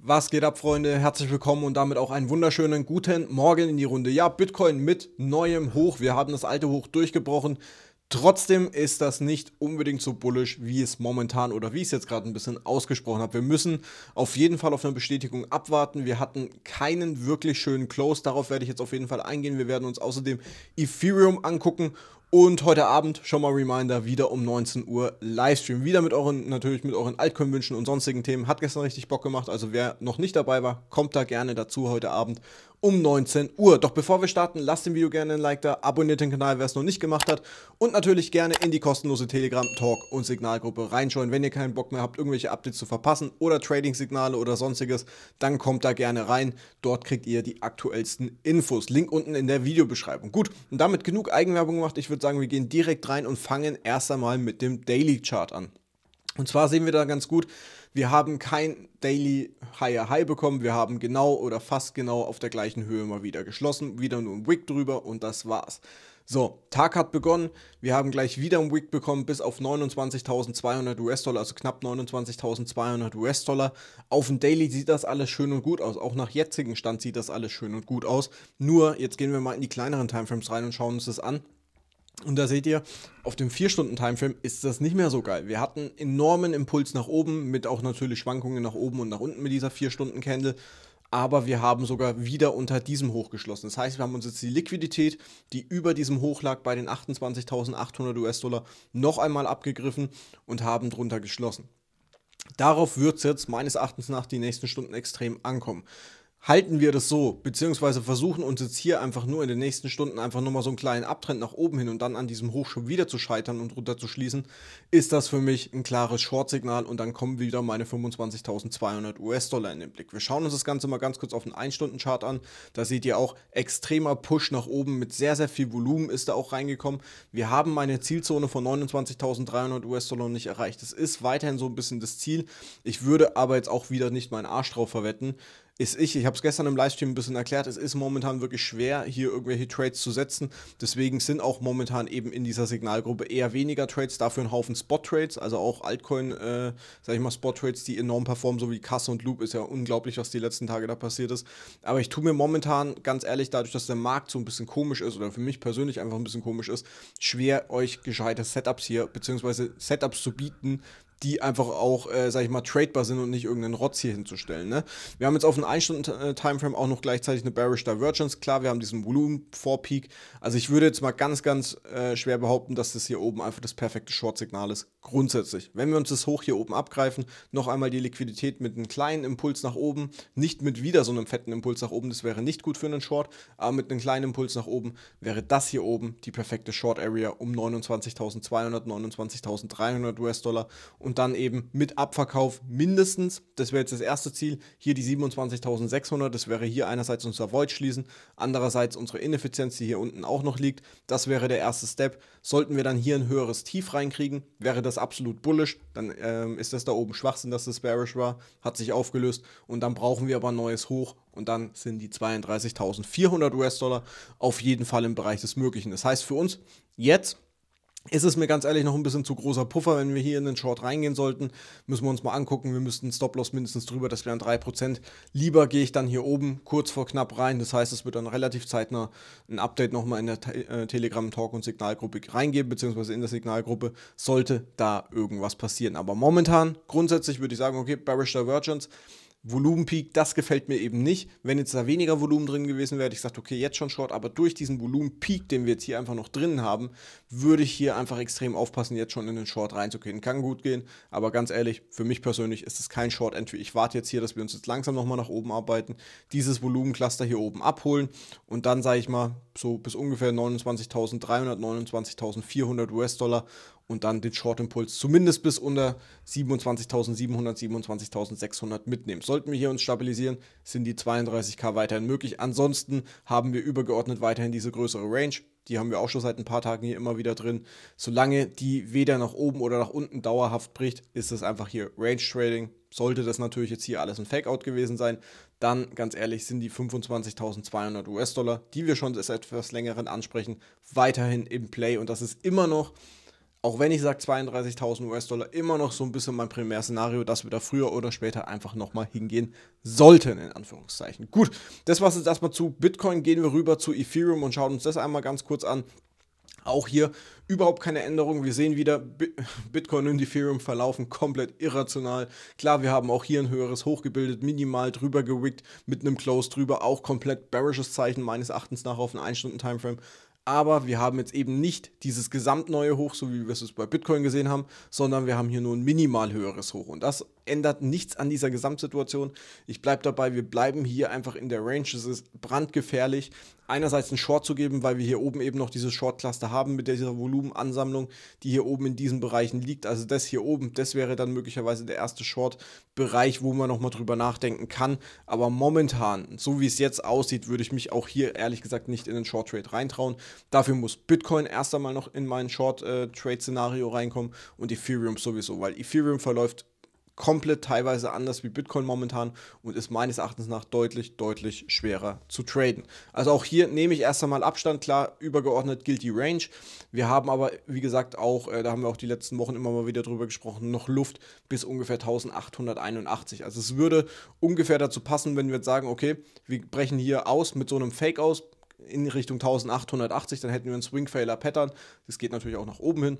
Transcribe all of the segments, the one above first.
Was geht ab, Freunde? Herzlich willkommen und damit auch einen wunderschönen guten Morgen in die Runde. Ja, Bitcoin mit neuem Hoch. Wir haben das alte Hoch durchgebrochen. Trotzdem ist das nicht unbedingt so bullisch, wie es momentan oder wie ich es jetzt gerade ein bisschen ausgesprochen habe. Wir müssen auf jeden Fall auf eine Bestätigung abwarten. Wir hatten keinen wirklich schönen Close. Darauf werde ich jetzt auf jeden Fall eingehen. Wir werden uns außerdem Ethereum angucken und heute Abend, schon mal Reminder, wieder um 19 Uhr Livestream. Wieder mit euren, natürlich mit euren Altcoin-Wünschen und sonstigen Themen. Hat gestern richtig Bock gemacht. Also wer noch nicht dabei war, kommt da gerne dazu heute Abend um 19 Uhr. Doch bevor wir starten, lasst dem Video gerne ein Like da, abonniert den Kanal, wer es noch nicht gemacht hat und natürlich gerne in die kostenlose Telegram, Talk und Signalgruppe reinschauen. Wenn ihr keinen Bock mehr habt, irgendwelche Updates zu verpassen oder Trading-Signale oder sonstiges, dann kommt da gerne rein. Dort kriegt ihr die aktuellsten Infos. Link unten in der Videobeschreibung. Gut, und damit genug Eigenwerbung gemacht. Ich würde sagen, wir gehen direkt rein und fangen erst einmal mit dem Daily Chart an. Und zwar sehen wir da ganz gut, wir haben kein Daily Higher High bekommen, wir haben genau oder fast genau auf der gleichen Höhe mal wieder geschlossen, wieder nur ein Wick drüber und das war's. So, Tag hat begonnen, wir haben gleich wieder ein Wick bekommen bis auf 29.200 US-Dollar, also knapp 29.200 US-Dollar. Auf dem Daily sieht das alles schön und gut aus, auch nach jetzigem Stand sieht das alles schön und gut aus. Nur, jetzt gehen wir mal in die kleineren Timeframes rein und schauen uns das an. Und da seht ihr, auf dem 4-Stunden-Timeframe ist das nicht mehr so geil. Wir hatten enormen Impuls nach oben, mit auch natürlich Schwankungen nach oben und nach unten mit dieser 4-Stunden-Candle. Aber wir haben sogar wieder unter diesem Hoch geschlossen. Das heißt, wir haben uns jetzt die Liquidität, die über diesem Hoch lag bei den 28.800 US-Dollar, noch einmal abgegriffen und haben drunter geschlossen. Darauf wird es jetzt meines Erachtens nach die nächsten Stunden extrem ankommen halten wir das so, beziehungsweise versuchen uns jetzt hier einfach nur in den nächsten Stunden einfach nochmal so einen kleinen Abtrend nach oben hin und dann an diesem Hoch schon wieder zu scheitern und runterzuschließen, ist das für mich ein klares Short-Signal und dann kommen wieder meine 25.200 US-Dollar in den Blick. Wir schauen uns das Ganze mal ganz kurz auf den 1-Stunden-Chart an. Da seht ihr auch extremer Push nach oben mit sehr, sehr viel Volumen ist da auch reingekommen. Wir haben meine Zielzone von 29.300 US-Dollar nicht erreicht. Das ist weiterhin so ein bisschen das Ziel. Ich würde aber jetzt auch wieder nicht meinen Arsch drauf verwetten ist ich, ich habe es gestern im Livestream ein bisschen erklärt, es ist momentan wirklich schwer, hier irgendwelche Trades zu setzen. Deswegen sind auch momentan eben in dieser Signalgruppe eher weniger Trades, dafür ein Haufen Spot-Trades, also auch Altcoin, äh, sag ich mal, Spot-Trades, die enorm performen, so wie Kasse und Loop. Ist ja unglaublich, was die letzten Tage da passiert ist. Aber ich tue mir momentan, ganz ehrlich, dadurch, dass der Markt so ein bisschen komisch ist oder für mich persönlich einfach ein bisschen komisch ist, schwer euch gescheite Setups hier, beziehungsweise Setups zu bieten, die einfach auch, äh, sag ich mal, tradebar sind und nicht irgendeinen Rotz hier hinzustellen. Ne? Wir haben jetzt auf einen 1-Stunden-Timeframe auch noch gleichzeitig eine Bearish Divergence. Klar, wir haben diesen Volumen-Vorpeak. Also ich würde jetzt mal ganz, ganz äh, schwer behaupten, dass das hier oben einfach das perfekte Short-Signal ist. Grundsätzlich. Wenn wir uns das hoch hier oben abgreifen, noch einmal die Liquidität mit einem kleinen Impuls nach oben, nicht mit wieder so einem fetten Impuls nach oben, das wäre nicht gut für einen Short, aber mit einem kleinen Impuls nach oben wäre das hier oben die perfekte Short-Area um 29.200, 29.300 US-Dollar und und dann eben mit Abverkauf mindestens, das wäre jetzt das erste Ziel, hier die 27.600, das wäre hier einerseits unser Void schließen, andererseits unsere Ineffizienz, die hier unten auch noch liegt, das wäre der erste Step. Sollten wir dann hier ein höheres Tief reinkriegen, wäre das absolut bullish, dann ähm, ist das da oben Schwachsinn, dass das bearish war, hat sich aufgelöst und dann brauchen wir aber ein neues Hoch und dann sind die 32.400 US-Dollar auf jeden Fall im Bereich des Möglichen. Das heißt für uns jetzt ist es mir ganz ehrlich noch ein bisschen zu großer Puffer, wenn wir hier in den Short reingehen sollten. Müssen wir uns mal angucken. Wir müssten Stop-Loss mindestens drüber, das wären 3%. Lieber gehe ich dann hier oben kurz vor knapp rein. Das heißt, es wird dann relativ zeitnah ein Update nochmal in der Te äh, Telegram-Talk- und Signalgruppe reingeben, beziehungsweise in der Signalgruppe, sollte da irgendwas passieren. Aber momentan, grundsätzlich würde ich sagen, okay, Bearish Divergence Volumenpeak, das gefällt mir eben nicht. Wenn jetzt da weniger Volumen drin gewesen wäre, ich sagte, okay, jetzt schon Short, aber durch diesen Volumenpeak, den wir jetzt hier einfach noch drin haben, würde ich hier einfach extrem aufpassen, jetzt schon in den Short reinzugehen. Kann gut gehen, aber ganz ehrlich, für mich persönlich ist es kein Short Entry. Ich warte jetzt hier, dass wir uns jetzt langsam nochmal nach oben arbeiten, dieses Volumencluster hier oben abholen und dann sage ich mal so bis ungefähr 29.300, 29.400 US-Dollar und dann den Short-Impuls zumindest bis unter 27.700, 27.600 mitnehmen. Sollten wir hier uns stabilisieren, sind die 32k weiterhin möglich. Ansonsten haben wir übergeordnet weiterhin diese größere Range. Die haben wir auch schon seit ein paar Tagen hier immer wieder drin. Solange die weder nach oben oder nach unten dauerhaft bricht, ist es einfach hier Range Trading. Sollte das natürlich jetzt hier alles ein Fake-Out gewesen sein, dann ganz ehrlich sind die 25.200 US-Dollar, die wir schon seit etwas längeren ansprechen, weiterhin im Play und das ist immer noch auch wenn ich sage 32.000 US-Dollar, immer noch so ein bisschen mein Primärszenario, dass wir da früher oder später einfach nochmal hingehen sollten, in Anführungszeichen. Gut, das war es jetzt erstmal zu Bitcoin. Gehen wir rüber zu Ethereum und schauen uns das einmal ganz kurz an. Auch hier überhaupt keine Änderung. Wir sehen wieder, Bitcoin und Ethereum verlaufen komplett irrational. Klar, wir haben auch hier ein höheres Hoch gebildet, minimal drüber gewickt, mit einem Close drüber, auch komplett bearishes Zeichen meines Erachtens nach auf einen 1-Stunden-Timeframe aber wir haben jetzt eben nicht dieses gesamtneue Hoch, so wie wir es bei Bitcoin gesehen haben, sondern wir haben hier nur ein minimal höheres Hoch. Und das ändert nichts an dieser Gesamtsituation. Ich bleibe dabei, wir bleiben hier einfach in der Range. Es ist brandgefährlich, einerseits einen Short zu geben, weil wir hier oben eben noch dieses Short-Cluster haben mit dieser Volumenansammlung, die hier oben in diesen Bereichen liegt. Also das hier oben, das wäre dann möglicherweise der erste Short-Bereich, wo man nochmal drüber nachdenken kann. Aber momentan, so wie es jetzt aussieht, würde ich mich auch hier ehrlich gesagt nicht in den Short-Trade reintrauen. Dafür muss Bitcoin erst einmal noch in mein Short-Trade-Szenario äh, reinkommen und Ethereum sowieso, weil Ethereum verläuft komplett teilweise anders wie Bitcoin momentan und ist meines Erachtens nach deutlich, deutlich schwerer zu traden. Also auch hier nehme ich erst einmal Abstand. Klar, übergeordnet gilt die Range. Wir haben aber, wie gesagt, auch, äh, da haben wir auch die letzten Wochen immer mal wieder drüber gesprochen, noch Luft bis ungefähr 1881. Also es würde ungefähr dazu passen, wenn wir jetzt sagen, okay, wir brechen hier aus mit so einem Fake aus in Richtung 1880, dann hätten wir einen swing failer pattern Das geht natürlich auch nach oben hin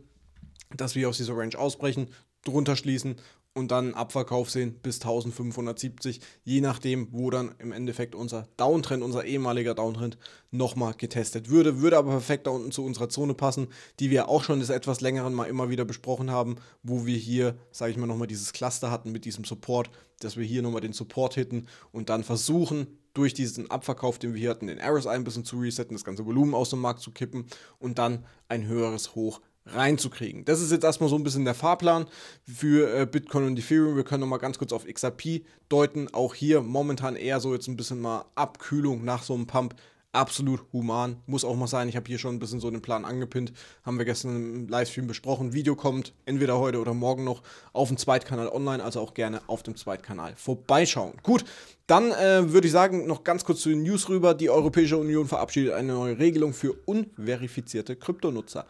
dass wir aus dieser Range ausbrechen, drunter schließen und dann Abverkauf sehen bis 1570, je nachdem, wo dann im Endeffekt unser Downtrend, unser ehemaliger Downtrend nochmal getestet würde. Würde aber perfekt da unten zu unserer Zone passen, die wir auch schon des etwas längeren mal immer wieder besprochen haben, wo wir hier, sage ich mal, nochmal dieses Cluster hatten mit diesem Support, dass wir hier nochmal den Support hitten und dann versuchen, durch diesen Abverkauf, den wir hier hatten, den Arrows ein bisschen zu resetten, das ganze Volumen aus dem Markt zu kippen und dann ein höheres Hoch reinzukriegen. Das ist jetzt erstmal so ein bisschen der Fahrplan für äh, Bitcoin und Ethereum. Wir können nochmal ganz kurz auf XRP deuten. Auch hier momentan eher so jetzt ein bisschen mal Abkühlung nach so einem Pump. Absolut human, muss auch mal sein. Ich habe hier schon ein bisschen so den Plan angepinnt. Haben wir gestern im Livestream besprochen. Video kommt entweder heute oder morgen noch auf dem Zweitkanal online, also auch gerne auf dem Zweitkanal vorbeischauen. Gut, dann äh, würde ich sagen, noch ganz kurz zu den News rüber. Die Europäische Union verabschiedet eine neue Regelung für unverifizierte Kryptonutzer.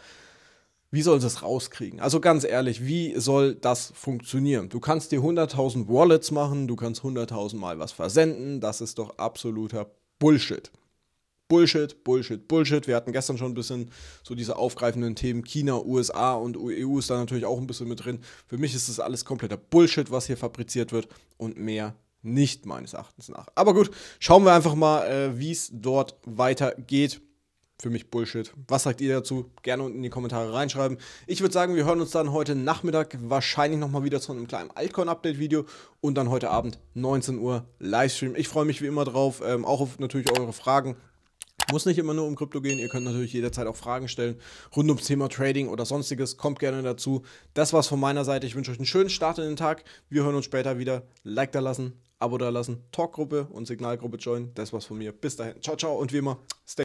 Wie soll sie es rauskriegen? Also ganz ehrlich, wie soll das funktionieren? Du kannst dir 100.000 Wallets machen, du kannst 100.000 Mal was versenden, das ist doch absoluter Bullshit. Bullshit, Bullshit, Bullshit. Wir hatten gestern schon ein bisschen so diese aufgreifenden Themen China, USA und EU e ist da natürlich auch ein bisschen mit drin. Für mich ist das alles kompletter Bullshit, was hier fabriziert wird und mehr nicht meines Erachtens nach. Aber gut, schauen wir einfach mal, äh, wie es dort weitergeht für mich Bullshit. Was sagt ihr dazu? Gerne unten in die Kommentare reinschreiben. Ich würde sagen, wir hören uns dann heute Nachmittag wahrscheinlich nochmal wieder zu einem kleinen Altcoin-Update-Video und dann heute Abend 19 Uhr Livestream. Ich freue mich wie immer drauf, ähm, auch auf natürlich eure Fragen. Muss nicht immer nur um Krypto gehen, ihr könnt natürlich jederzeit auch Fragen stellen rund ums Thema Trading oder sonstiges, kommt gerne dazu. Das war's von meiner Seite, ich wünsche euch einen schönen Start in den Tag. Wir hören uns später wieder. Like da lassen, Abo da lassen, Talkgruppe und Signalgruppe joinen. Das war's von mir. Bis dahin. Ciao, ciao und wie immer, stay